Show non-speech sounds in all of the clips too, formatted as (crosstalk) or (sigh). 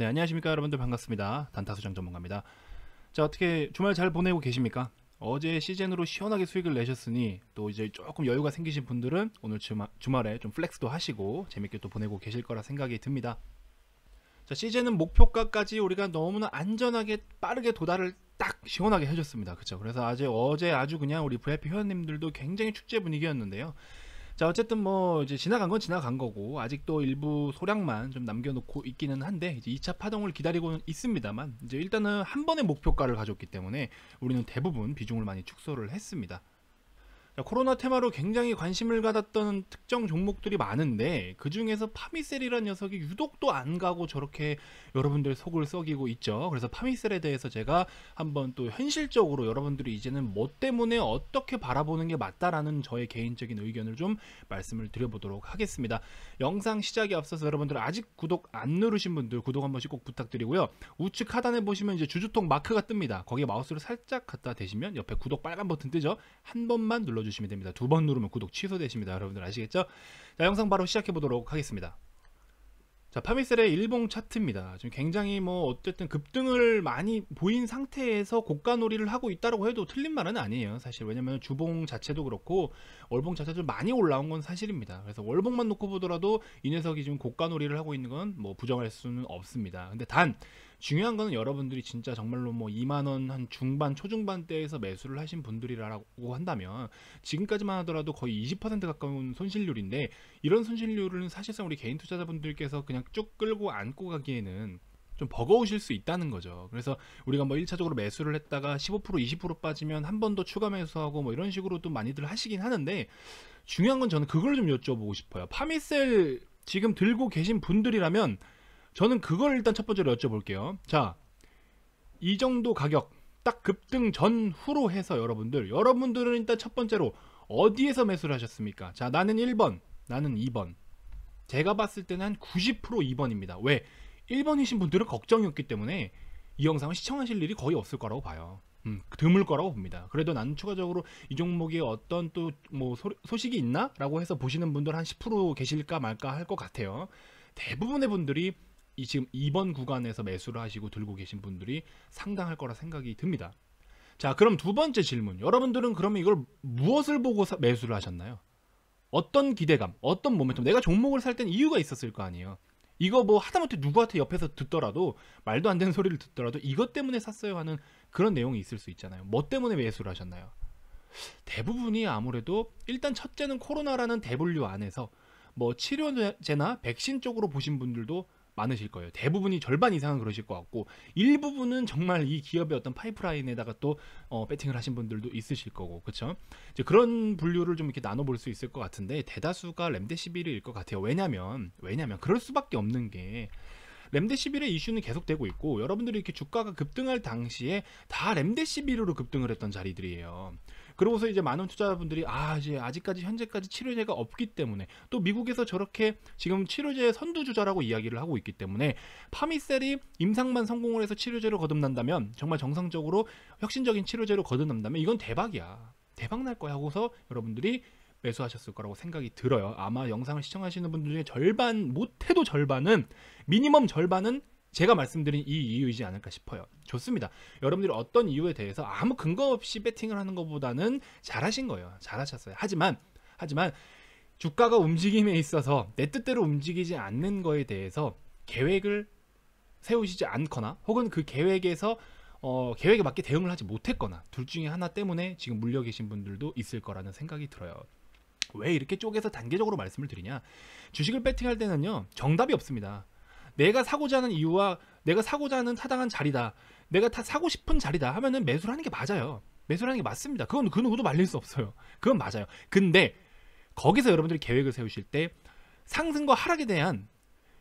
네, 안녕하십니까 여러분들 반갑습니다. 단타수장 전문가입니다. 자, 어떻게 주말 잘 보내고 계십니까? 어제 시즌으로 시원하게 수익을 내셨으니 또 이제 조금 여유가 생기신 분들은 오늘 주마, 주말에 좀 플렉스도 하시고 재밌게 또 보내고 계실 거라 생각이 듭니다. 자, 시즌은 목표가까지 우리가 너무나 안전하게 빠르게 도달을 딱 시원하게 해줬습니다. 그렇죠? 그래서 아직 어제 아주 그냥 우리 VIP 회원님들도 굉장히 축제 분위기였는데요. 자 어쨌든 뭐 이제 지나간 건 지나간 거고 아직도 일부 소량만 좀 남겨놓고 있기는 한데 이제 2차 파동을 기다리고는 있습니다만 이제 일단은 한 번의 목표가를 가졌기 때문에 우리는 대부분 비중을 많이 축소를 했습니다. 코로나 테마로 굉장히 관심을 가졌던 특정 종목들이 많은데 그 중에서 파미셀이라는 녀석이 유독 또안 가고 저렇게 여러분들 속을 썩이고 있죠. 그래서 파미셀에 대해서 제가 한번 또 현실적으로 여러분들이 이제는 뭐 때문에 어떻게 바라보는 게 맞다라는 저의 개인적인 의견을 좀 말씀을 드려보도록 하겠습니다. 영상 시작에 앞서서 여러분들 아직 구독 안 누르신 분들 구독 한 번씩 꼭 부탁드리고요. 우측 하단에 보시면 이제 주주통 마크가 뜹니다. 거기에 마우스를 살짝 갖다 대시면 옆에 구독 빨간 버튼 뜨죠. 한 번만 눌러주세요 눌러주시면 됩니다. 두 번 누르면 구독 취소되십니다. 여러분들 아시겠죠? 자, 영상 바로 시작해 보도록 하겠습니다. 자, 파미셀의 일봉 차트입니다. 지금 굉장히 뭐 어쨌든 급등을 많이 보인 상태에서 고가 놀이를 하고 있다고 해도 틀린 말은 아니에요. 사실 왜냐면 주봉 자체도 그렇고 월봉 자체도 많이 올라온 건 사실입니다. 그래서 월봉만 놓고 보더라도 이 녀석이 지금 고가 놀이를 하고 있는 건 뭐 부정할 수는 없습니다. 근데 단 중요한 거는 여러분들이 진짜 정말로 뭐 2만 원 한 중반 초중반대에서 매수를 하신 분들이라고 한다면 지금까지만 하더라도 거의 20% 가까운 손실률인데 이런 손실률은 사실상 우리 개인 투자자분들께서 그냥 쭉 끌고 안고 가기에는 좀 버거우실 수 있다는 거죠. 그래서 우리가 뭐 1차적으로 매수를 했다가 15% 20% 빠지면 한 번 더 추가 매수하고 뭐 이런 식으로도 많이들 하시긴 하는데 중요한 건 저는 그걸 좀 여쭤보고 싶어요. 파미셀 지금 들고 계신 분들이라면 저는 그걸 일단 첫 번째로 여쭤볼게요. 자, 이 정도 가격 딱 급등 전후로 해서 여러분들 여러분들은 일단 첫 번째로 어디에서 매수를 하셨습니까? 자, 나는 1번, 나는 2번. 제가 봤을 때는 한 90% 2번입니다. 왜? 1번이신 분들은 걱정이었기 때문에 이 영상을 시청하실 일이 거의 없을 거라고 봐요. 음, 드물 거라고 봅니다. 그래도 난 추가적으로 이 종목에 어떤 또 뭐 소식이 있나? 라고 해서 보시는 분들 한 10% 계실까 말까 할 것 같아요. 대부분의 분들이 이 지금 2번 구간에서 매수를 하시고 들고 계신 분들이 상당할 거라 생각이 듭니다. 자, 그럼 두 번째 질문. 여러분들은 그러면 이걸 무엇을 보고 사, 매수를 하셨나요? 어떤 기대감, 어떤 모멘텀, 내가 종목을 살 땐 이유가 있었을 거 아니에요. 이거 뭐 하다못해 누구한테 옆에서 듣더라도 말도 안 되는 소리를 듣더라도 이것 때문에 샀어요 하는 그런 내용이 있을 수 있잖아요. 뭐 때문에 매수를 하셨나요? 대부분이 아무래도 일단 첫째는 코로나라는 대분류 안에서 뭐 치료제나 백신 쪽으로 보신 분들도 많으실 거예요. 대부분이 절반 이상은 그러실 것 같고 일부분은 정말 이 기업의 어떤 파이프라인에다가 또 어, 배팅을 하신 분들도 있으실 거고 그렇죠? 이제 그런 분류를 좀 이렇게 나눠볼 수 있을 것 같은데 대다수가 램데시비르일것 같아요. 왜냐면 왜냐면 그럴 수밖에 없는 게램데시비르 이슈는 계속되고 있고 여러분들이 이렇게 주가가 급등할 당시에 다램데시비르로 급등을 했던 자리들이에요. 그러고서 이제 많은 투자자분들이 아 이제 아직까지 현재까지 치료제가 없기 때문에 또 미국에서 저렇게 지금 치료제 의 선두주자라고 이야기를 하고 있기 때문에 파미셀이 임상만 성공을 해서 치료제로 거듭난다면 정말 정상적으로 혁신적인 치료제로 거듭난다면 이건 대박이야 대박 날 거야 하고서 여러분들이 매수하셨을 거라고 생각이 들어요. 아마 영상을 시청하시는 분들 중에 절반, 못해도 절반은, 미니멈 절반은 제가 말씀드린 이 이유이지 않을까 싶어요. 좋습니다. 여러분들이 어떤 이유에 대해서 아무 근거 없이 베팅을 하는 것보다는 잘하신 거예요. 잘하셨어요. 하지만 하지만 주가가 움직임에 있어서 내 뜻대로 움직이지 않는 거에 대해서 계획을 세우시지 않거나 혹은 그 계획에서 어, 계획에 맞게 대응을 하지 못했거나 둘 중에 하나 때문에 지금 물려 계신 분들도 있을 거라는 생각이 들어요. 왜 이렇게 쪼개서 단계적으로 말씀을 드리냐? 주식을 베팅할 때는요, 정답이 없습니다. 내가 사고자 하는 이유와 내가 사고자 하는 타당한 자리다. 내가 다 사고 싶은 자리다 하면은 매수를 하는 게 맞아요. 매수를 하는 게 맞습니다. 그건 그 누구도 말릴 수 없어요. 그건 맞아요. 근데 거기서 여러분들이 계획을 세우실 때 상승과 하락에 대한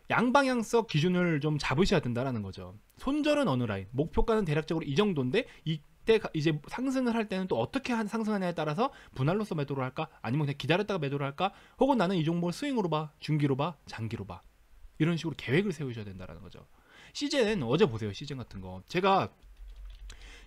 양방향성 기준을 좀 잡으셔야 된다라는 거죠. 손절은 어느 라인, 목표가는 대략적으로 이 정도인데 이때 이제 상승을 할 때는 또 어떻게 한 상승하냐에 따라서 분할로서 매도를 할까, 아니면 그냥 기다렸다가 매도를 할까, 혹은 나는 이 종목을 스윙으로 봐, 중기로 봐, 장기로 봐. 이런 식으로 계획을 세우셔야 된다라는 거죠. 시즌 어제 보세요. 시즌 같은 거. 제가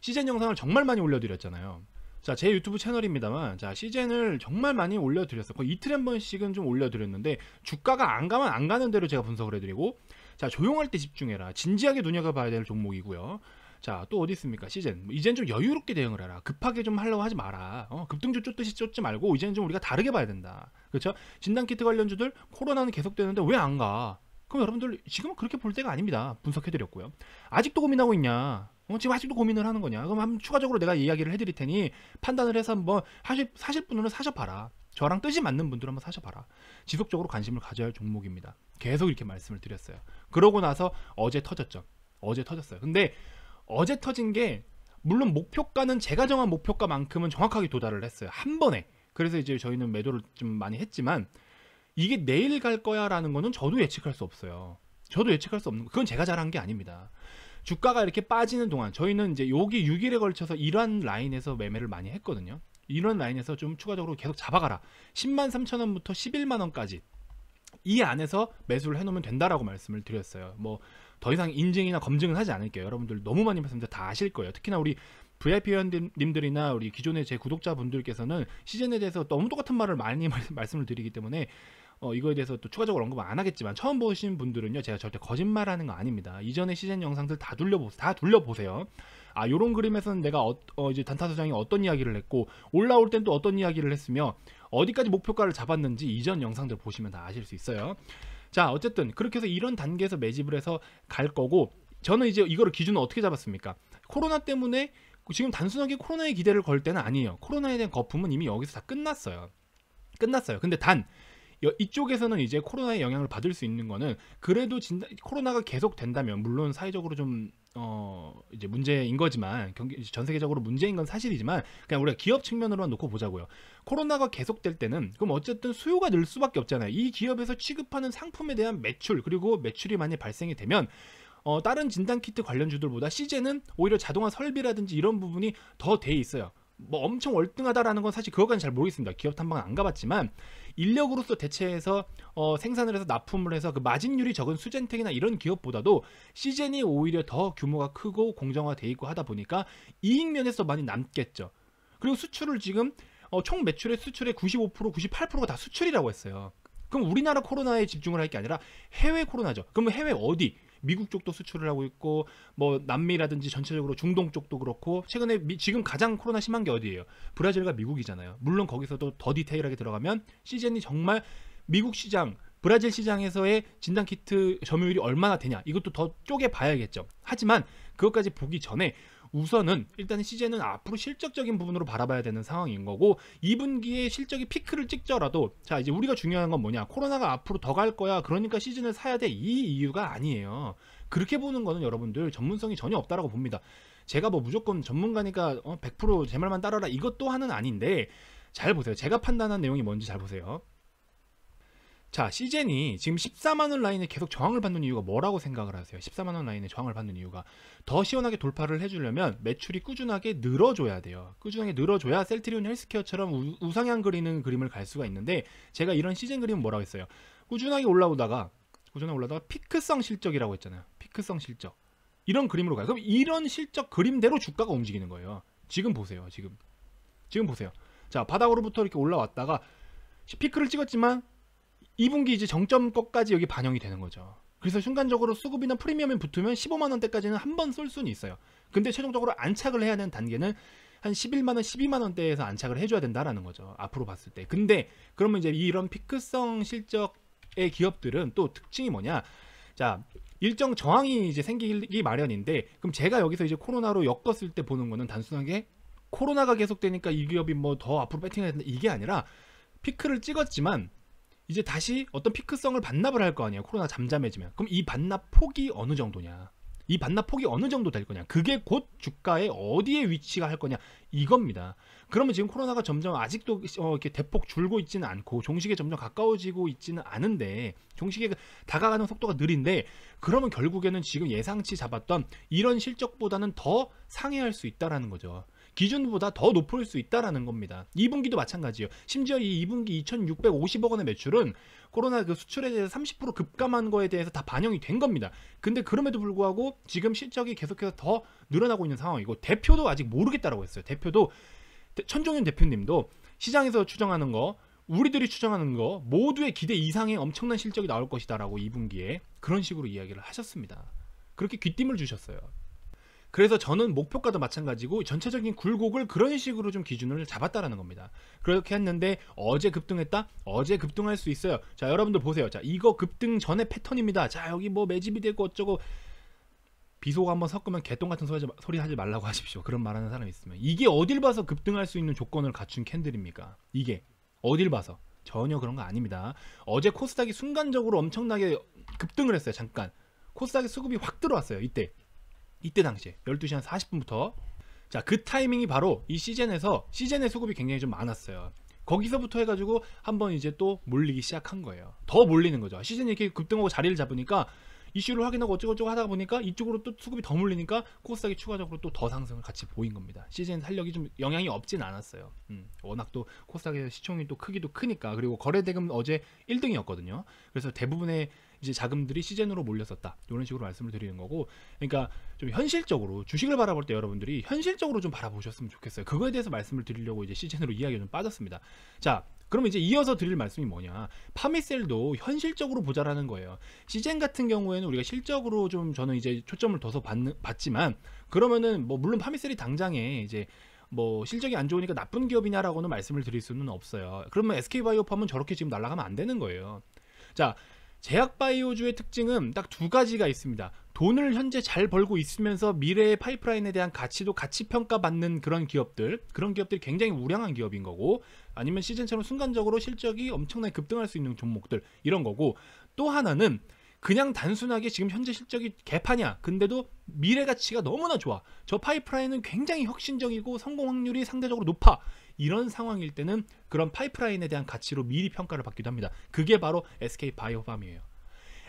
시즌 영상을 정말 많이 올려드렸잖아요. 자, 제 유튜브 채널입니다만, 자, 시즌을 정말 많이 올려드렸어요. 거의 이틀 에한 번씩은 좀 올려드렸는데, 주가가 안 가면 안 가는 대로 제가 분석을 해드리고, 자, 조용할 때 집중해라. 진지하게 눈여겨봐야 될 종목이고요. 자, 또 어디 있습니까? 시즌. 뭐 이젠 좀 여유롭게 대응을 해라. 급하게 좀 하려고 하지 마라. 어, 급등주 쫓듯이 쫓지 말고, 이제는 좀 우리가 다르게 봐야 된다. 그렇죠? 진단키트 관련주들, 코로나는 계속되는데 왜 안 가? 그럼 여러분들 지금은 그렇게 볼 때가 아닙니다. 분석해드렸고요. 아직도 고민하고 있냐? 어, 지금 아직도 고민을 하는 거냐? 그럼 한번 추가적으로 내가 이야기를 해드릴 테니 판단을 해서 한번 하실, 사실 분은 사셔봐라. 저랑 뜻이 맞는 분들 한번 사셔봐라. 지속적으로 관심을 가져야 할 종목입니다. 계속 이렇게 말씀을 드렸어요. 그러고 나서 어제 터졌죠. 어제 터졌어요. 근데 어제 터진 게 물론 목표가는 제가 정한 목표가만큼은 정확하게 도달을 했어요. 한 번에. 그래서 이제 저희는 매도를 좀 많이 했지만 이게 내일 갈 거야라는 거는 저도 예측할 수 없어요. 저도 예측할 수 없는 거. 그건 제가 잘한 게 아닙니다. 주가가 이렇게 빠지는 동안 저희는 이제 여기 6일에 걸쳐서 이러한 라인에서 매매를 많이 했거든요. 이런 라인에서 좀 추가적으로 계속 잡아가라. 10만 3천 원부터 11만 원까지 이 안에서 매수를 해놓으면 된다라고 말씀을 드렸어요. 뭐 더 이상 인증이나 검증은 하지 않을게요. 여러분들 너무 많이 말씀드려 다 아실 거예요. 특히나 우리 VIP 회원님들이나 우리 기존의 제 구독자분들께서는 시즌에 대해서 너무 똑같은 말을 많이 (laughs) 말씀을 드리기 때문에 어, 이거에 대해서 또 추가적으로 언급 안 하겠지만 처음 보신 분들은요 제가 절대 거짓말하는 거 아닙니다 이전에 시즌 영상들 다돌려보세요다돌려보세요아 요런 그림에서는 내가 어, 어, 이제 단타소장이 어떤 이야기를 했고 올라올 땐 또 어떤 이야기를 했으며 어디까지 목표가를 잡았는지 이전 영상들 보시면 다 아실 수 있어요 자 어쨌든 그렇게 해서 이런 단계에서 매집을 해서 갈 거고 저는 이제 이거를 기준을 어떻게 잡았습니까 코로나 때문에 지금 단순하게 코로나에 기대를 걸 때는 아니에요 코로나에 대한 거품은 이미 여기서 다 끝났어요 끝났어요 근데 단 이쪽에서는 이제 코로나의 영향을 받을 수 있는 거는 그래도 진단, 코로나가 계속 된다면 물론 사회적으로 좀 어, 이제 문제인 거지만, 경기, 전 세계적으로 문제인 건 사실이지만, 그냥 우리가 기업 측면으로만 놓고 보자고요. 코로나가 계속될 때는, 그럼 어쨌든 수요가 늘 수밖에 없잖아요. 이 기업에서 취급하는 상품에 대한 매출, 그리고 매출이 많이 발생이 되면, 어, 다른 진단키트 관련주들보다 시제는 오히려 자동화 설비라든지 이런 부분이 더 돼 있어요. 뭐 엄청 월등하다라는 건 사실 그것까지 잘 모르겠습니다. 기업 탐방은 안 가봤지만 인력으로서 대체해서 어, 생산을 해서 납품을 해서 그 마진율이 적은 수젠텍이나 이런 기업보다도 시젠이 오히려 더 규모가 크고 공정화돼 있고 하다 보니까 이익 면에서 많이 남겠죠. 그리고 수출을 지금 어, 총 매출의 수출의 95% 98%가 다 수출이라고 했어요. 그럼 우리나라 코로나에 집중을 할 게 아니라 해외 코로나죠. 그러면 해외 어디? 미국 쪽도 수출을 하고 있고 뭐 남미라든지 전체적으로 중동 쪽도 그렇고 최근에 미, 지금 가장 코로나 심한 게 어디예요? 브라질과 미국이잖아요. 물론 거기서도 더 디테일하게 들어가면 시즌이 정말 미국 시장 브라질 시장에서의 진단키트 점유율이 얼마나 되냐 이것도 더 쪼개 봐야겠죠. 하지만 그것까지 보기 전에 우선은 일단 시제는 앞으로 실적적인 부분으로 바라봐야 되는 상황인 거고 2분기에 실적이 피크를 찍더라도 자 이제 우리가 중요한 건 뭐냐 코로나가 앞으로 더 갈 거야 그러니까 시즌을 사야 돼 이 이유가 아니에요 그렇게 보는 거는 여러분들 전문성이 전혀 없다라고 봅니다 제가 뭐 무조건 전문가니까 100%제 어, 말만 따라라 이것 또한은 아닌데 잘 보세요 제가 판단한 내용이 뭔지 잘 보세요 자, 시젠이 지금 14만원 라인에 계속 저항을 받는 이유가 뭐라고 생각을 하세요? 14만원 라인에 저항을 받는 이유가 더 시원하게 돌파를 해주려면 매출이 꾸준하게 늘어줘야 돼요. 꾸준하게 늘어줘야 셀트리온 헬스케어처럼 우, 우상향 그리는 그림을 갈 수가 있는데 제가 이런 시젠 그림 은 뭐라고 했어요? 꾸준하게 올라오다가 꾸준하게 올라다가 오 피크성 실적이라고 했잖아요. 피크성 실적. 이런 그림으로 가요. 그럼 이런 실적 그림대로 주가가 움직이는 거예요. 지금 보세요. 지금. 지금 보세요. 자, 바닥으로부터 이렇게 올라왔다가 피크를 찍었지만 2분기 이제 정점것까지 여기 반영이 되는 거죠. 그래서 순간적으로 수급이나 프리미엄에 붙으면 15만 원대까지는 한 번 쏠 수는 있어요. 근데 최종적으로 안착을 해야 되는 단계는 한 11만 원, 12만 원대에서 안착을 해줘야 된다라는 거죠. 앞으로 봤을 때. 근데 그러면 이제 이런 피크성 실적의 기업들은 또 특징이 뭐냐? 자, 일정 저항이 이제 생기기 마련인데 그럼 제가 여기서 이제 코로나로 엮었을 때 보는 거는 단순하게 코로나가 계속되니까 이 기업이 뭐 더 앞으로 배팅해야 된다 이게 아니라 피크를 찍었지만 이제 다시 어떤 피크성을 반납을 할 거아니에요 코로나 잠잠해지면 그럼 이 반납 폭이 어느 정도냐 이 반납 폭이 어느 정도 될 거냐 그게 곧 주가의 어디에 위치가 할 거냐 이겁니다 그러면 지금 코로나가 점점 아직도 어, 이렇게 대폭 줄고 있지는 않고 종식에 점점 가까워지고 있지는 않은데 종식에 다가가는 속도가 느린데 그러면 결국에는 지금 예상치 잡았던 이런 실적보다는 더 상회할 수 있다라는 거죠 기준보다 더 높을 수 있다라는 겁니다. 2분기도 마찬가지예요. 심지어 이 2분기 2,650억 원의 매출은 코로나 그 수출에 대해서 30% 급감한 거에 대해서 다 반영이 된 겁니다. 근데 그럼에도 불구하고 지금 실적이 계속해서 더 늘어나고 있는 상황이고 대표도 아직 모르겠다라고 했어요. 대표도 천종현 대표님도 시장에서 추정하는 거 우리들이 추정하는 거 모두의 기대 이상의 엄청난 실적이 나올 것이다라고 2분기에 그런 식으로 이야기를 하셨습니다. 그렇게 귀띔을 주셨어요. 그래서 저는 목표가도 마찬가지고 전체적인 굴곡을 그런 식으로 좀 기준을 잡았다라는 겁니다. 그렇게 했는데 어제 급등했다? 어제 급등할 수 있어요. 자, 여러분들 보세요. 자, 이거 급등 전에 패턴입니다. 자, 여기 뭐 매집이 되고 어쩌고 비소가 한번 섞으면 개똥 같은 소리, 소리 하지 말라고 (laughs) 하십시오. 그런 말하는 사람 있으면 이게 어딜 봐서 급등할 수 있는 조건을 갖춘 캔들입니까? 이게 어딜 봐서 전혀 그런 거 아닙니다. 어제 코스닥이 순간적으로 엄청나게 급등을 했어요. 잠깐 코스닥의 수급이 확 들어왔어요. 이때 이때 당시에 12시 한 40분부터 자 그 타이밍이 바로 이 시즌에서 시즌의 수급이 굉장히 좀 많았어요 거기서부터 해가지고 한번 이제 또 몰리기 시작한 거예요 더 몰리는 거죠 시즌이 이렇게 급등하고 자리를 잡으니까 이슈를 확인하고 어쩌고저쩌고 하다 보니까 이쪽으로 또 수급이 더 몰리니까 코스닥이 추가적으로 또 더 상승을 같이 보인 겁니다. 시즌 탄력이 좀 영향이 없진 않았어요. 음, 워낙 또 코스닥에서 시총이 또 크기도 크니까 그리고 거래대금 어제 1등이었거든요. 그래서 대부분의 이제 자금들이 시즌으로 몰렸었다. 이런 식으로 말씀을 드리는 거고, 그러니까 좀 현실적으로 주식을 바라볼 때 여러분들이 현실적으로 좀 바라보셨으면 좋겠어요. 그거에 대해서 말씀을 드리려고 이제 시즌으로 이야기가 좀 빠졌습니다. 자, 그럼 이제 이어서 드릴 말씀이 뭐냐 파미셀도 현실적으로 보자라는 거예요 시즌 같은 경우에는 우리가 실적으로 좀 저는 이제 초점을 둬서 받는, 봤지만 그러면은 뭐 물론 파미셀이 당장에 이제 뭐 실적이 안 좋으니까 나쁜 기업이냐라고는 말씀을 드릴 수는 없어요 그러면 SK바이오팜은 저렇게 지금 날아가면 안 되는 거예요 자 제약바이오주의 특징은 딱 두 가지가 있습니다. 돈을 현재 잘 벌고 있으면서 미래의 파이프라인에 대한 가치도 같이 평가받는 그런 기업들, 그런 기업들이 굉장히 우량한 기업인 거고, 아니면 시즌처럼 순간적으로 실적이 엄청나게 급등할 수 있는 종목들, 이런 거고, 또 하나는 그냥 단순하게 지금 현재 실적이 개파냐 근데도 미래 가치가 너무나 좋아 저 파이프라인은 굉장히 혁신적이고 성공 확률이 상대적으로 높아 이런 상황일 때는 그런 파이프라인에 대한 가치로 미리 평가를 받기도 합니다 그게 바로 SK 바이오팜이에요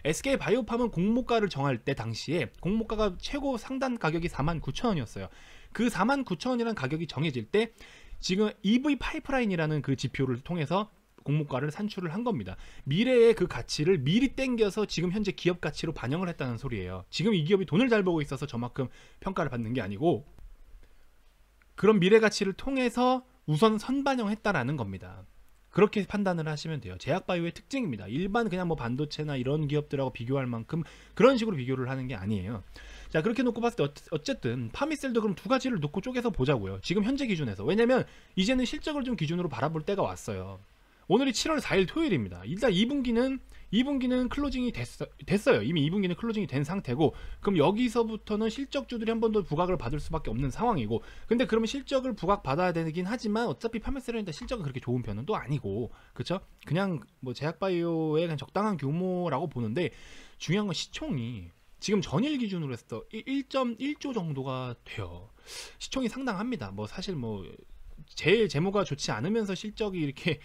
SK 바이오팜은 공모가를 정할 때 당시에 공모가가 최고 상단 가격이 49,000원이었어요. 그 49,000원이라는 가격이 정해질 때 지금 EV 파이프라인이라는 그 지표를 통해서 공모가를 산출을 한 겁니다. 미래의 그 가치를 미리 땡겨서 지금 현재 기업 가치로 반영을 했다는 소리예요. 지금 이 기업이 돈을 잘 벌고 있어서 저만큼 평가를 받는 게 아니고 그런 미래 가치를 통해서 우선 선반영했다라는 겁니다. 그렇게 판단을 하시면 돼요. 제약바이오의 특징입니다. 일반 그냥 뭐 반도체나 이런 기업들하고 비교할 만큼 그런 식으로 비교를 하는 게 아니에요. 자 그렇게 놓고 봤을 때 어쨌든 파미셀도 그럼 두 가지를 놓고 쪼개서 보자고요. 지금 현재 기준에서 왜냐면 이제는 실적을 좀 기준으로 바라볼 때가 왔어요. 오늘이 7월 4일 토요일입니다. 일단 2분기는 2분기는 클로징이 됐, 어요 이미 2분기는 클로징이 된 상태고 그럼 여기서부터는 실적주들이 한번 더 부각을 받을 수밖에 없는 상황이고 근데 그러면 실적을 부각받아야 되긴 하지만 어차피 파메세라인다 실적은 그렇게 좋은 편은 또 아니고 그쵸? 그냥 뭐 제약바이오의 그냥 적당한 규모라고 보는데 중요한 건 시총이 지금 전일 기준으로 해서 1.1조 정도가 돼요. 시총이 상당합니다. 뭐 사실 뭐 제일 재무가 좋지 않으면서 실적이 이렇게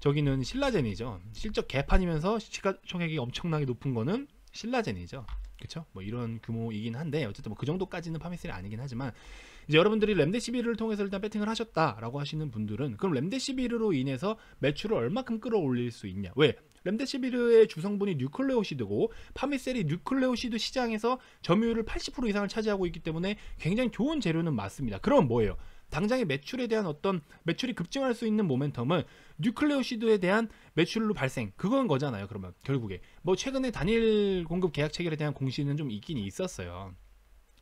저기는 신라젠이죠. 실적 개판이면서 시가총액이 엄청나게 높은 거는 신라젠이죠. 그렇죠? 뭐 이런 규모이긴 한데 어쨌든 뭐 그 정도까지는 파미셀이 아니긴 하지만 이제 여러분들이 램데시비르를 통해서 일단 배팅을 하셨다라고 하시는 분들은 그럼 램데시비르로 인해서 매출을 얼마큼 끌어올릴 수 있냐? 왜? 램데시비르의 주성분이 뉴클레오시드고 파미셀이 뉴클레오시드 시장에서 점유율을 80% 이상을 차지하고 있기 때문에 굉장히 좋은 재료는 맞습니다. 그럼 뭐예요? 당장의 매출에 대한 어떤 매출이 급증할 수 있는 모멘텀은 뉴클레오시드에 대한 매출로 발생 그건 거잖아요. 그러면 결국에 뭐 최근에 단일 공급 계약 체결에 대한 공시는 좀 있긴 있었어요.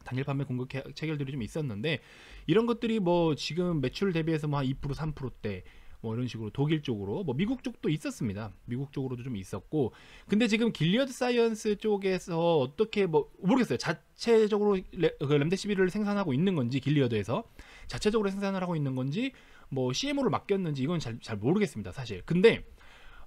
단일 판매 공급 체결들이 좀 있었는데 이런 것들이 뭐 지금 매출 대비해서 뭐 한 2% 3%대 뭐 이런 식으로 독일 쪽으로 뭐 미국 쪽도 있었습니다. 미국 쪽으로도 좀 있었고 근데 지금 길리어드 사이언스 쪽에서 어떻게 뭐 모르겠어요. 자체적으로 그 램데시비를 생산하고 있는 건지 길리어드에서 자체적으로 생산을 하고 있는 건지 뭐 CMO를 맡겼는지 이건 잘, 잘 모르겠습니다 사실 근데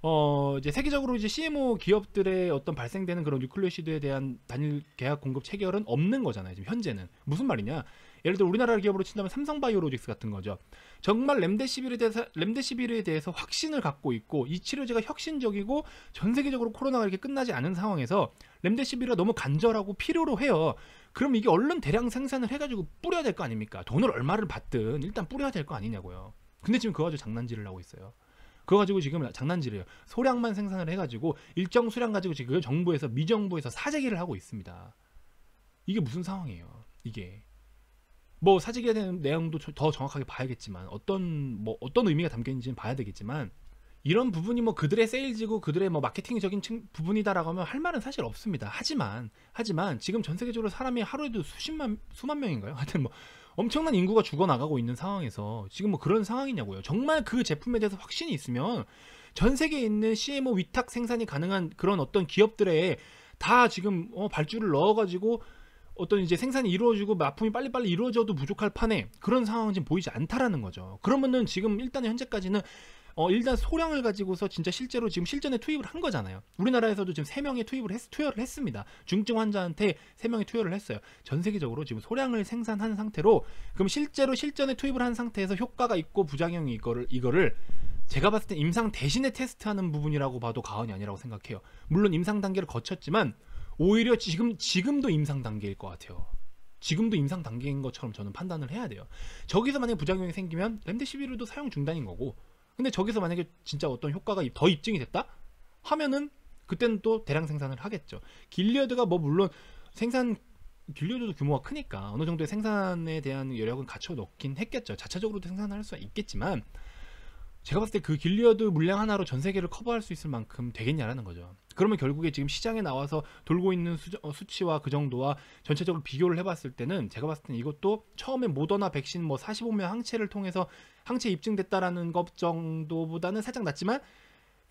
어 이제 세계적으로 이제 CMO 기업들의 어떤 발생되는 그런 뉴클리오시드에 대한 단일 계약 공급 체결은 없는 거잖아요 지금 현재는 무슨 말이냐 예를 들어 우리나라 기업으로 친다면 삼성바이오로직스 같은 거죠. 정말 램데시비르에 대해서, 램데시비에 대해서 확신을 갖고 있고 이 치료제가 혁신적이고 전 세계적으로 코로나가 이렇게 끝나지 않은 상황에서 램데시비르가 너무 간절하고 필요로 해요. 그럼 이게 얼른 대량 생산을 해가지고 뿌려야 될 거 아닙니까? 돈을 얼마를 받든 일단 뿌려야 될 거 아니냐고요. 근데 지금 그거 가지고 장난질을 하고 있어요. 그거 가지고 지금 장난질이에요. 소량만 생산을 해가지고 일정 수량 가지고 지금 그 정부에서 미정부에서 사재기를 하고 있습니다. 이게 무슨 상황이에요? 이게 뭐 사직에 대한 내용도 더 정확하게 봐야겠지만 어떤 뭐 어떤 의미가 담겨 있는지는 봐야 되겠지만 이런 부분이 뭐 그들의 세일즈고 그들의 뭐 마케팅적인 부분이다라고 하면 할 말은 사실 없습니다. 하지만 하지만 지금 전 세계적으로 사람이 하루에도 수십만 수만 명인가요? (laughs) 하여튼 뭐 엄청난 인구가 죽어 나가고 있는 상황에서 지금 뭐 그런 상황이냐고요. 정말 그 제품에 대해서 확신이 있으면 전 세계에 있는 CMO 위탁 생산이 가능한 그런 어떤 기업들에 다 지금 어, 발주를 넣어가지고 어떤 이제 생산이 이루어지고 납품이 빨리빨리 이루어져도 부족할 판에 그런 상황은 지금 보이지 않다라는 거죠. 그러면은 지금 일단 현재까지는 어, 일단 소량을 가지고서 진짜 실제로 지금 실전에 투입을 한 거잖아요. 우리나라에서도 지금 3명이 투입을 했, 투여를 했습니다. 중증 환자한테 3명이 투여를 했어요. 전 세계적으로 지금 소량을 생산한 상태로 그럼 실제로 실전에 투입을 한 상태에서 효과가 있고 부작용이 이거를, 이거를 제가 봤을 때 임상 대신에 테스트하는 부분이라고 봐도 과언이 아니라고 생각해요. 물론 임상 단계를 거쳤지만 오히려 지금 지금도 임상 단계일 것 같아요. 지금도 임상 단계인 것처럼 저는 판단을 해야 돼요. 저기서 만약에 부작용이 생기면 렘데시비르도 사용 중단인 거고. 근데 저기서 만약에 진짜 어떤 효과가 더 입증이 됐다 하면은 그때는 또 대량 생산을 하겠죠. 길리어드가 뭐 물론 생산 길리어드도 규모가 크니까 어느 정도의 생산에 대한 여력은 갖춰 놓긴 했겠죠. 자체적으로도 생산할수 있겠지만 제가 봤을 때 그 길리어드 물량 하나로 전 세계를 커버할 수 있을 만큼 되겠냐라는 거죠. 그러면 결국에 지금 시장에 나와서 돌고 있는 수, 어, 수치와 그 정도와 전체적으로 비교를 해봤을 때는 제가 봤을 때는 이것도 처음에 모더나 백신 뭐 45명 항체를 통해서 항체 입증됐다라는 것 정도보다는 살짝 낮지만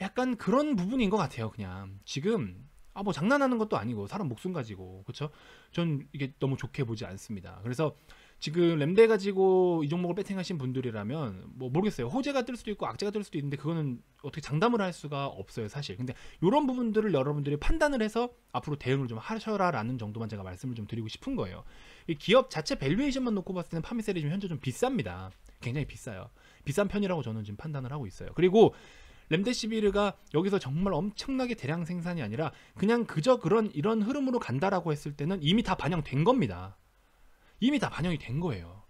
약간 그런 부분인 것 같아요. 그냥 지금 아 뭐 장난하는 것도 아니고 사람 목숨 가지고 그렇죠? 전 이게 너무 좋게 보지 않습니다. 그래서 지금 램데 가지고 이 종목을 배팅하신 분들이라면 뭐 모르겠어요. 호재가 뜰 수도 있고 악재가 뜰 수도 있는데 그거는 어떻게 장담을 할 수가 없어요, 사실. 근데 이런 부분들을 여러분들이 판단을 해서 앞으로 대응을 좀 하셔라라는 정도만 제가 말씀을 좀 드리고 싶은 거예요. 이 기업 자체 밸류에이션만 놓고 봤을 때는 파미셀이 지금 현재 좀 비쌉니다. 굉장히 비싸요. 비싼 편이라고 저는 지금 판단을 하고 있어요. 그리고 램데시비르가 여기서 정말 엄청나게 대량 생산이 아니라 그냥 그저 그런 이런 흐름으로 간다라고 했을 때는 이미 다 반영된 겁니다. 이미 다 반영이 된 거예요.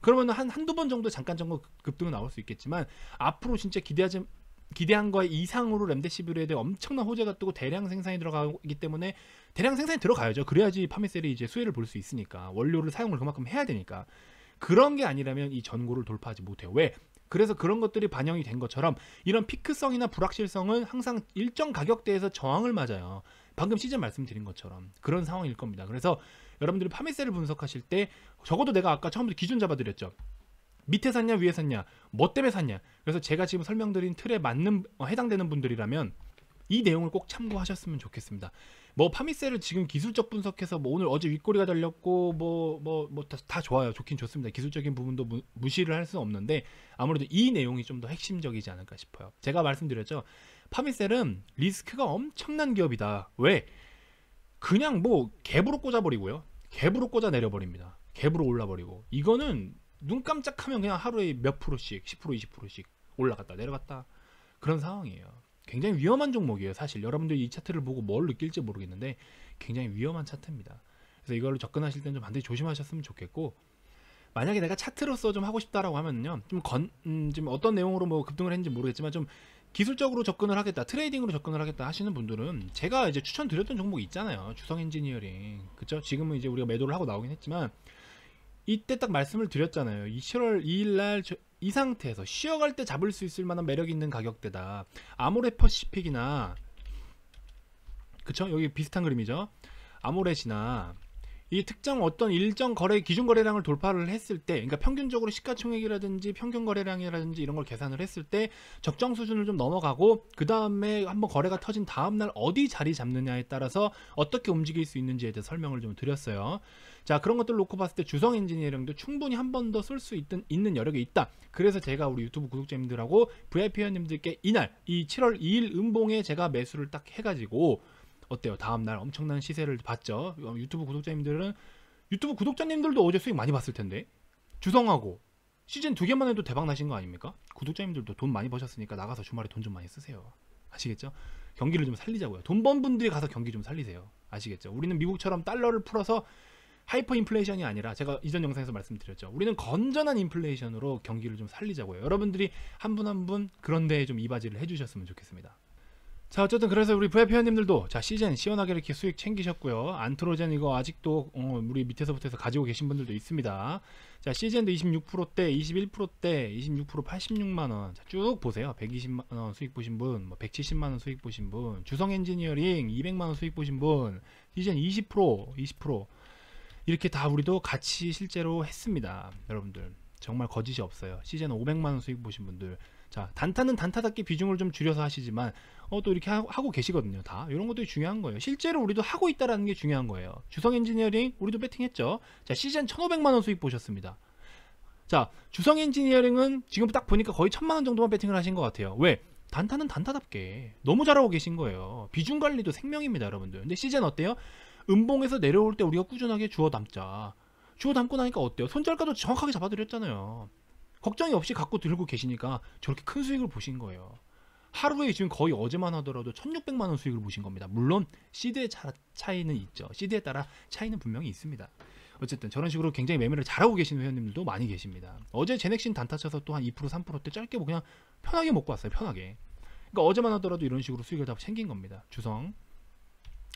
그러면 한 한두 번 정도 잠깐 정도 급등은 나올 수 있겠지만 앞으로 진짜 기대하지 기대한 거에 이상으로 램데시비르에 대해 엄청난 호재가 뜨고 대량 생산이 들어가기 때문에 대량 생산이 들어가야죠. 그래야지 파미셀이 이제 수혜를 볼 수 있으니까 원료를 사용을 그만큼 해야 되니까 그런 게 아니라면 이 전고를 돌파하지 못해요. 왜? 그래서 그런 것들이 반영이 된 것처럼 이런 피크성이나 불확실성은 항상 일정 가격대에서 저항을 맞아요. 방금 시즌 말씀드린 것처럼 그런 상황일 겁니다. 그래서 여러분들이 파미세를 분석하실 때 적어도 내가 아까 처음부터 기준 잡아드렸죠. 밑에 샀냐 위에 샀냐 뭐 때문에 샀냐 그래서 제가 지금 설명드린 틀에 맞는 어, 해당되는 분들이라면 이 내용을 꼭 참고하셨으면 좋겠습니다. 뭐 파미세를 지금 기술적 분석해서 뭐 오늘 어제 윗꼬리가 달렸고 뭐뭐 뭐다 뭐 다 좋아요. 좋긴 좋습니다. 기술적인 부분도 무, 시를 할 수는 없는데 아무래도 이 내용이 좀 더 핵심적이지 않을까 싶어요. 제가 말씀드렸죠. 파미셀은 리스크가 엄청난 기업이다. 왜? 그냥 뭐 갭으로 꽂아버리고요. 갭으로 꽂아 내려버립니다. 갭으로 올라버리고 이거는 눈 깜짝하면 그냥 하루에 몇 프로씩 10% 20%씩 올라갔다 내려갔다 그런 상황이에요. 굉장히 위험한 종목이에요. 사실 여러분들이 이 차트를 보고 뭘 느낄지 모르겠는데 굉장히 위험한 차트입니다. 그래서 이걸로 접근하실 때는 좀 반드시 조심하셨으면 좋겠고 만약에 내가 차트로서 좀 하고 싶다라고 하면요좀 건좀 음, 어떤 내용으로 뭐 급등을 했는지 모르겠지만 좀 기술적으로 접근을 하겠다 트레이딩으로 접근을 하겠다 하시는 분들은 제가 이제 추천드렸던 종목이 있잖아요 주성 엔지니어링 그쵸 지금은 이제 우리가 매도를 하고 나오긴 했지만 이때 딱 말씀을 드렸잖아요 7월 2일날 이 상태에서 쉬어갈 때 잡을 수 있을 만한 매력 있는 가격대다 아모레퍼시픽이나 그쵸 여기 비슷한 그림이죠 아모레시나 이 특정 어떤 일정 거래 기준 거래량을 돌파를 했을 때 그러니까 평균적으로 시가총액이라든지 평균 거래량이라든지 이런 걸 계산을 했을 때 적정 수준을 좀 넘어가고 그 다음에 한번 거래가 터진 다음 날 어디 자리 잡느냐에 따라서 어떻게 움직일 수 있는지에 대해 설명을 좀 드렸어요. 자 그런 것들 놓고 봤을 때 주성 엔지니어링도 충분히 한 번 더 쓸 수있는 여력이 있다. 그래서 제가 우리 유튜브 구독자님들하고 VIP 회원님들께 이날 이 7월 2일 음봉에 제가 매수를 딱 해가지고 어때요? 다음 날 엄청난 시세를 봤죠. 유튜브 구독자님들은 유튜브 구독자님들도 어제 수익 많이 봤을 텐데 주성하고 시즌 두 개만 해도 대박 나신 거 아닙니까? 구독자님들도 돈 많이 버셨으니까 나가서 주말에 돈 좀 많이 쓰세요. 아시겠죠? 경기를 좀 살리자고요. 돈 번 분들이 가서 경기 좀 살리세요. 아시겠죠? 우리는 미국처럼 달러를 풀어서 하이퍼 인플레이션이 아니라 제가 이전 영상에서 말씀드렸죠. 우리는 건전한 인플레이션으로 경기를 좀 살리자고요. 여러분들이 한 분 한분 한분 그런 데에 좀 이바지를 해주셨으면 좋겠습니다. 자 어쨌든 그래서 우리 부야 회원님들도 자 시즌 시원하게 이렇게 수익 챙기셨고요 안트로젠 이거 아직도 어, 우리 밑에서부터 해서 가지고 계신 분들도 있습니다 자 시즌도 26%대 21%대 26% 86만원 쭉 보세요 120만원 수익 보신 분뭐 170만원 수익 보신 분 주성 엔지니어링 200만원 수익 보신 분 시즌 20% 20% 이렇게 다 우리도 같이 실제로 했습니다 여러분들 정말 거짓이 없어요 시즌 500만원 수익 보신 분들 자 단타는 단타답게 비중을 좀 줄여서 하시지만 어, 또 이렇게 하, 고 계시거든요. 다 이런 것들이 중요한 거예요. 실제로 우리도 하고 있다라는 게 중요한 거예요. 주성 엔지니어링 우리도 배팅했죠. 자 시즌 1,500만 원 수익 보셨습니다. 자 주성 엔지니어링은 지금 딱 보니까 거의 1,000만 원 정도만 배팅을 하신 것 같아요. 왜? 단타는 단타답게 너무 잘하고 계신 거예요. 비중 관리도 생명입니다, 여러분들. 근데 시즌 어때요? 음봉에서 내려올 때 우리가 꾸준하게 주워 담자. 주워 담고 나니까 어때요? 손절가도 정확하게 잡아드렸잖아요. 걱정이 없이 갖고 들고 계시니까 저렇게 큰 수익을 보신 거예요. 하루에 지금 거의 어제만 하더라도 1600만 원 수익을 보신 겁니다. 물론 시드의 차, 차이는 있죠. 시드에 따라 차이는 분명히 있습니다. 어쨌든 저런 식으로 굉장히 매매를 잘하고 계시는 회원님들도 많이 계십니다. 어제 제넥신 단타 쳐서 또 한 2% 3 때 짧게 뭐 그냥 편하게 먹고 왔어요. 편하게. 그러니까 어제만 하더라도 이런 식으로 수익을 다 챙긴 겁니다. 주성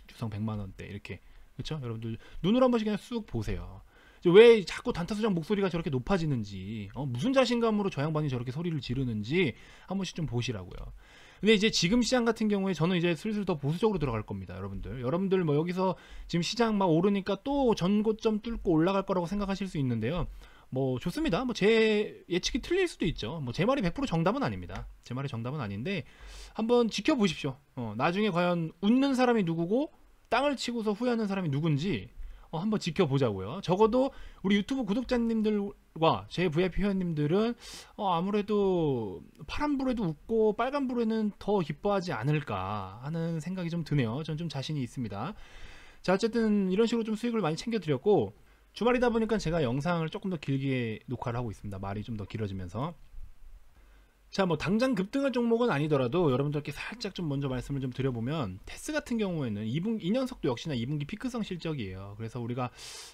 주성 100만 원대 이렇게 그렇죠? 여러분들 눈으로 한 번씩 그냥 쑥 보세요. 왜 자꾸 단타수장 목소리가 저렇게 높아지는지 어, 무슨 자신감으로 저 양반이 저렇게 소리를 지르는지 한 번씩 좀 보시라고요. 근데 이제 지금 시장 같은 경우에 저는 이제 슬슬 더 보수적으로 들어갈 겁니다, 여러분들. 여러분들 뭐 여기서 지금 시장 막 오르니까 또 전고점 뚫고 올라갈 거라고 생각하실 수 있는데요. 뭐 좋습니다. 뭐 제 예측이 틀릴 수도 있죠. 뭐 제 말이 100% 정답은 아닙니다. 제 말이 정답은 아닌데 한번 지켜보십시오. 어, 나중에 과연 웃는 사람이 누구고 땅을 치고서 후회하는 사람이 누군지 어, 한번 지켜보자고요. 적어도 우리 유튜브 구독자님들과 제 VIP 회원님들은 어, 아무래도 파란불에도 웃고 빨간불에는 더 기뻐하지 않을까 하는 생각이 좀 드네요. 전 좀 자신이 있습니다. 자 어쨌든 이런 식으로 좀 수익을 많이 챙겨드렸고 주말이다 보니까 제가 영상을 조금 더 길게 녹화를 하고 있습니다. 말이 좀 더 길어지면서 자, 뭐 당장 급등할 종목은 아니더라도 여러분들께 살짝 좀 먼저 말씀을 좀 드려보면 테스 같은 경우에는 2분 이년속도 역시나 2분기 피크성 실적이에요. 그래서 우리가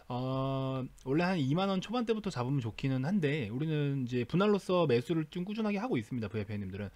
어, 원래 한 2만 원 초반대부터 잡으면 좋기는 한데 우리는 이제 분할로서 매수를 좀 꾸준하게 하고 있습니다. 부회배님들은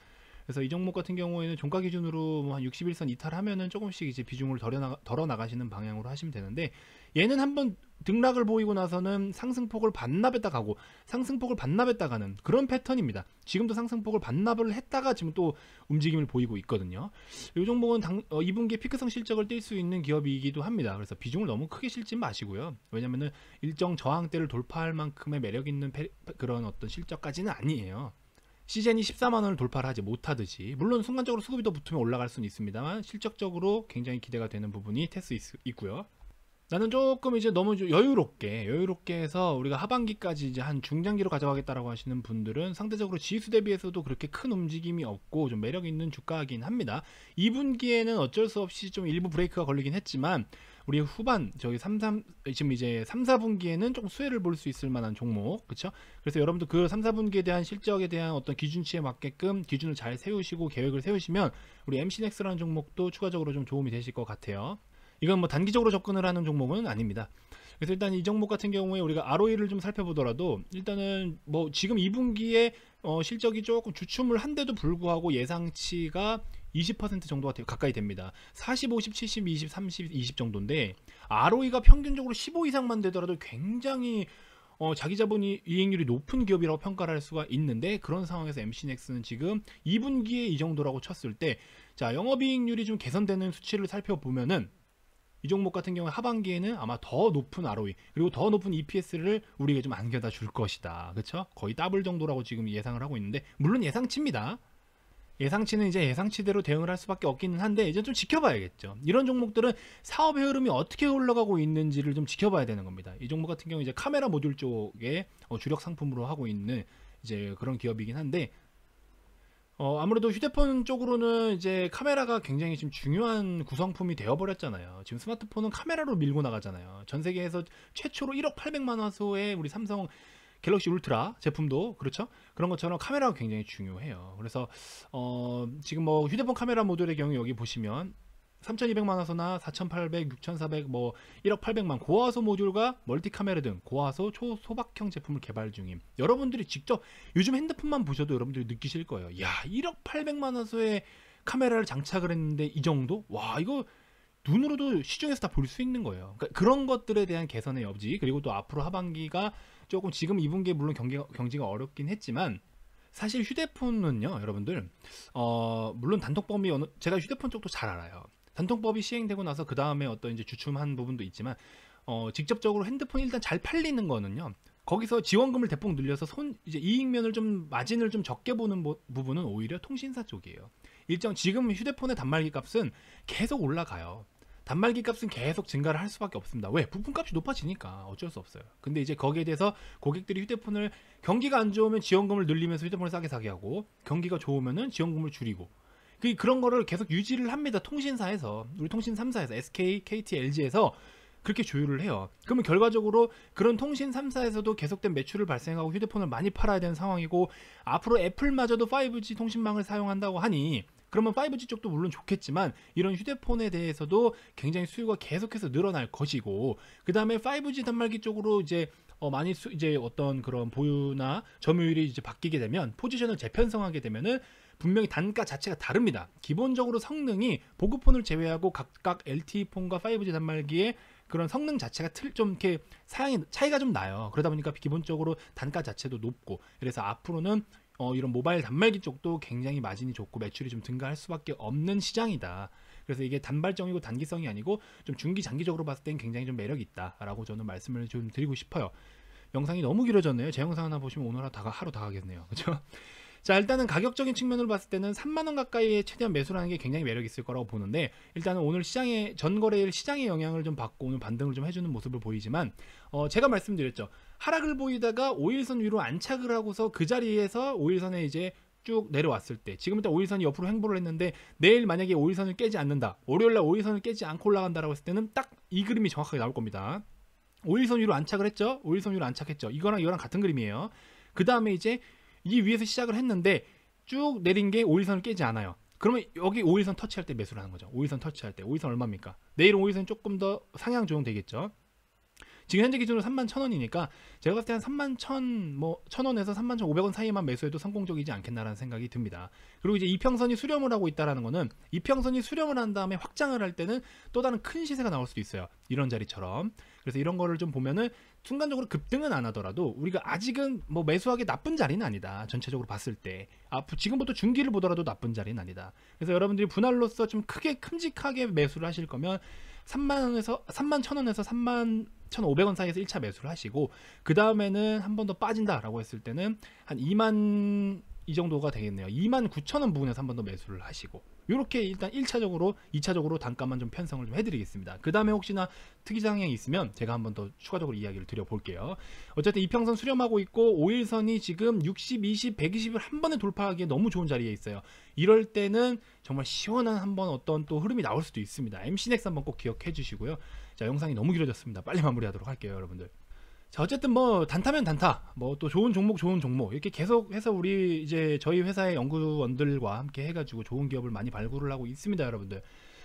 그래서 이 종목 같은 경우에는 종가 기준으로 뭐한 61선 이탈하면은 조금씩 이제 비중을 덜어나가시는 방향으로 하시면 되는데 얘는 한번 등락을 보이고 나서는 상승폭을 반납했다가 고 상승폭을 반납했다가 는 그런 패턴입니다. 지금도 상승폭을 반납을 했다가 지금 또 움직임을 보이고 있거든요. 이 종목은 당, 어, 2분기 피크성 실적을 띨수 있는 기업이기도 합니다. 그래서 비중을 너무 크게 실지 마시고요. 왜냐면은 일정 저항대를 돌파할 만큼의 매력 있는 페, 그런 어떤 실적까지는 아니에요. 시젠이 14만원을 돌파를 하지 못하듯이 물론 순간적으로 수급이 더 붙으면 올라갈 수는 있습니다만 실적적으로 굉장히 기대가 되는 부분이 테스 있, 있고요. 나는 조금 이제 너무 여유롭게 여유롭게 해서 우리가 하반기까지 이제 한 중장기로 가져가겠다라고 하시는 분들은 상대적으로 지수 대비해서도 그렇게 큰 움직임이 없고 좀 매력 있는 주가이긴 합니다. 2분기에는 어쩔 수 없이 좀 일부 브레이크가 걸리긴 했지만 우리 후반 저기 3, 3 지금 이제 3, 4분기에는 조금 수혜를 볼 수 있을 만한 종목 그렇죠? 그래서 여러분도 그 3, 4분기에 대한 실적에 대한 어떤 기준치에 맞게끔 기준을 잘 세우시고 계획을 세우시면 우리 m c x 라는 종목도 추가적으로 좀 도움이 되실 것 같아요. 이건 뭐 단기적으로 접근을 하는 종목은 아닙니다. 그래서 일단 이 종목 같은 경우에 우리가 ROE를 좀 살펴보더라도 일단은 뭐 지금 2분기에 어 실적이 조금 주춤을 한데도 불구하고 예상치가 20% 정도가 가까이 됩니다. 40, 50, 70, 20, 30, 20 정도인데 ROE가 평균적으로 15 이상만 되더라도 굉장히 어, 자기 자본이 이익률이 높은 기업이라고 평가를 할 수가 있는데 그런 상황에서 MCNX는 지금 2분기에 이 정도라고 쳤을 때 자 영업이익률이 좀 개선되는 수치를 살펴보면은 이 종목 같은 경우 하반기에는 아마 더 높은 ROE 그리고 더 높은 EPS를 우리에게 좀 안겨다 줄 것이다. 그렇죠? 거의 더블 정도라고 지금 예상을 하고 있는데 물론 예상치입니다. 예상치는 이제 예상치대로 대응을 할 수밖에 없기는 한데 이제 좀 지켜봐야겠죠. 이런 종목들은 사업의 흐름이 어떻게 올라가고 있는지를 좀 지켜봐야 되는 겁니다. 이 종목 같은 경우 이제 카메라 모듈 쪽에 어, 주력 상품으로 하고 있는 이제 그런 기업이긴 한데 어, 아무래도 휴대폰 쪽으로는 이제 카메라가 굉장히 지금 중요한 구성품이 되어버렸잖아요. 지금 스마트폰은 카메라로 밀고 나가잖아요. 전 세계에서 최초로 1억 800만 화소의 우리 삼성 갤럭시 울트라 제품도 그렇죠 그런 것처럼 카메라가 굉장히 중요해요 그래서 어 지금 뭐 휴대폰 카메라 모델의 경우 여기 보시면 3,200만 화소나 4,800, 6,400, 뭐 1억 800만 고화소 모듈과 멀티 카메라 등 고화소 초소박형 제품을 개발 중임. 여러분들이 직접 요즘 핸드폰만 보셔도 여러분들이 느끼실 거예요. 야, 1억 800만 화소에 카메라를 장착을 했는데 이 정도? 와, 이거 눈으로도 시중에서 다 볼 수 있는 거예요. 그러니까 그런 것들에 대한 개선의 여지 그리고 또 앞으로 하반기가 조금 지금 2분기에 물론 경기가, 경지가 어렵긴 했지만 사실 휴대폰은요 여러분들 어 물론 단독 범위 제가 휴대폰 쪽도 잘 알아요 단통법이 시행되고 나서 그 다음에 어떤 이제 주춤한 부분도 있지만 어, 직접적으로 핸드폰이 일단 잘 팔리는 거는요. 거기서 지원금을 대폭 늘려서 손 이제 이익면을 좀 마진을 좀 적게 보는 부, 분은 오히려 통신사 쪽이에요. 일정 지금 휴대폰의 단말기 값은 계속 올라가요. 단말기 값은 계속 증가를 할 수밖에 없습니다. 왜? 부품값이 높아지니까 어쩔 수 없어요. 근데 이제 거기에 대해서 고객들이 휴대폰을 경기가 안 좋으면 지원금을 늘리면서 휴대폰을 싸게 사게 하고 경기가 좋으면 지원금을 줄이고 그 그런 거를 계속 유지를 합니다. 통신사에서 우리 통신 3사에서 SK, KT, LG에서 그렇게 조율을 해요. 그러면 결과적으로 그런 통신 3사에서도 계속된 매출을 발생하고 휴대폰을 많이 팔아야 되는 상황이고 앞으로 애플마저도 5G 통신망을 사용한다고 하니 그러면 5G 쪽도 물론 좋겠지만 이런 휴대폰에 대해서도 굉장히 수요가 계속해서 늘어날 것이고 그 다음에 5G 단말기 쪽으로 이제 어 많이 수, 이제 어떤 그런 보유나 점유율이 이제 바뀌게 되면 포지션을 재편성하게 되면은 분명히 단가 자체가 다릅니다. 기본적으로 성능이 보급폰을 제외하고 각각 LTE폰과 5G 단말기에 그런 성능 자체가 틀 좀 이렇게 사양이 차이가 좀 나요. 그러다 보니까 기본적으로 단가 자체도 높고 그래서 앞으로는 어, 이런 모바일 단말기 쪽도 굉장히 마진이 좋고 매출이 좀 증가할 수밖에 없는 시장이다. 그래서 이게 단발적이고 단기성이 아니고 좀 중기 장기적으로 봤을 땐 굉장히 좀 매력이 있다라고 저는 말씀을 좀 드리고 싶어요. 영상이 너무 길어졌네요. 제 영상 하나 보시면 오늘 하루 다, 하루 다 가겠네요. 그렇죠? 자 일단은 가격적인 측면으로 봤을 때는 3만원 가까이에 최대한 매수를 하는 게 굉장히 매력 있을 거라고 보는데 일단은 오늘 시장의 전거래일 시장의 영향을 좀 받고 오늘 반등을 좀 해주는 모습을 보이지만 어, 제가 말씀드렸죠 하락을 보이다가 5일선 위로 안착을 하고서 그 자리에서 5일선에 이제 쭉 내려왔을 때 지금 일단 5일선이 옆으로 횡보를 했는데 내일 만약에 5일선을 깨지 않는다 월요일날 5일선을 깨지 않고 올라간다라고 했을 때는 딱 이 그림이 정확하게 나올 겁니다 5일선 위로 안착을 했죠 5일선 위로 안착했죠 이거랑 이거랑 같은 그림이에요 그 다음에 이제 이 위에서 시작을 했는데 쭉 내린 게 5일선을 깨지 않아요. 그러면 여기 5일선 터치할 때 매수를 하는 거죠. 5일선 터치할 때. 5일선 얼마입니까? 내일은 5일선 조금 더 상향 조정되겠죠. 지금 현재 기준으로 3만 0 원이니까 제가 봤을 때 한 3만 1,000, 뭐0 원에서 3만 5 0 0원 사이에만 매수해도 성공적이지 않겠나라는 생각이 듭니다. 그리고 이제 이평선이 수렴을 하고 있다라는 거는 이평선이 수렴을 한 다음에 확장을 할 때는 또 다른 큰 시세가 나올 수도 있어요. 이런 자리처럼. 그래서 이런 거를 좀 보면은 순간적으로 급등은 안 하더라도 우리가 아직은 뭐 매수하기 나쁜 자리는 아니다. 전체적으로 봤을 때. 아, 지금부터 중기를 보더라도 나쁜 자리는 아니다. 그래서 여러분들이 분할로서 좀 크게 큼직하게 매수를 하실 거면 3만 원에서 3만 0 원에서 3만 1,500원 사이에서 1차 매수를 하시고 그 다음에는 한 번 더 빠진다라고 했을 때는 한 2만 이 정도가 되겠네요. 2만 9천 원부분에서한 번 더 매수를 하시고 이렇게 일단 1차적으로 2차적으로 단가만 좀 편성을 좀 해드리겠습니다. 그 다음에 혹시나 특이사항이 있으면 제가 한 번 더 추가적으로 이야기를 드려볼게요. 어쨌든 이평선 수렴하고 있고 5일선이 지금 60, 20, 120을 한 번에 돌파하기에 너무 좋은 자리에 있어요. 이럴 때는 정말 시원한 한 번 어떤 또 흐름이 나올 수도 있습니다. MC넥스 한번 꼭 기억해 주시고요. 자 영상이 너무 길어졌습니다. 빨리 마무리하도록 할게요, 여러분들. 자 어쨌든 뭐 단타면 단타, 뭐 또 좋은 종목 좋은 종목 이렇게 계속해서 우리 이제 저희 회사의 연구원들과 함께 해가지고 좋은 기업을 많이 발굴을 하고 있습니다, 여러분들.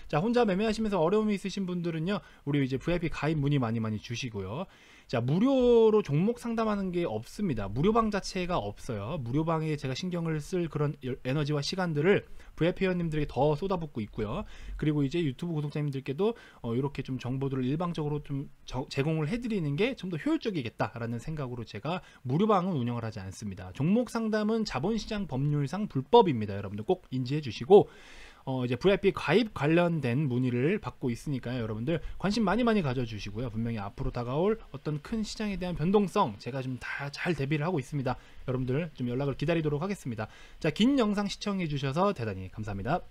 자 혼자 매매하시면서 어려움이 있으신 분들은요, 우리 이제 VIP 가입 문의 많이 많이 주시고요. 자 무료로 종목 상담하는 게 없습니다 무료방 자체가 없어요 무료방에 제가 신경을 쓸 그런 에너지와 시간들을 VIP 회원님들에게 더 쏟아붓고 있고요 그리고 이제 유튜브 구독자님들께도 어, 이렇게 좀 정보들을 일방적으로 좀 저, 제공을 해드리는 게 좀 더 효율적이겠다라는 생각으로 제가 무료방은 운영을 하지 않습니다 종목 상담은 자본시장 법률상 불법입니다 여러분들 꼭 인지해 주시고 어, 이제 VIP 가입 관련된 문의를 받고 있으니까요. 여러분들 관심 많이 많이 가져주시고요. 분명히 앞으로 다가올 어떤 큰 시장에 대한 변동성 제가 좀 다 잘 대비를 하고 있습니다. 여러분들 좀 연락을 기다리도록 하겠습니다. 자, 긴 영상 시청해 주셔서 대단히 감사합니다.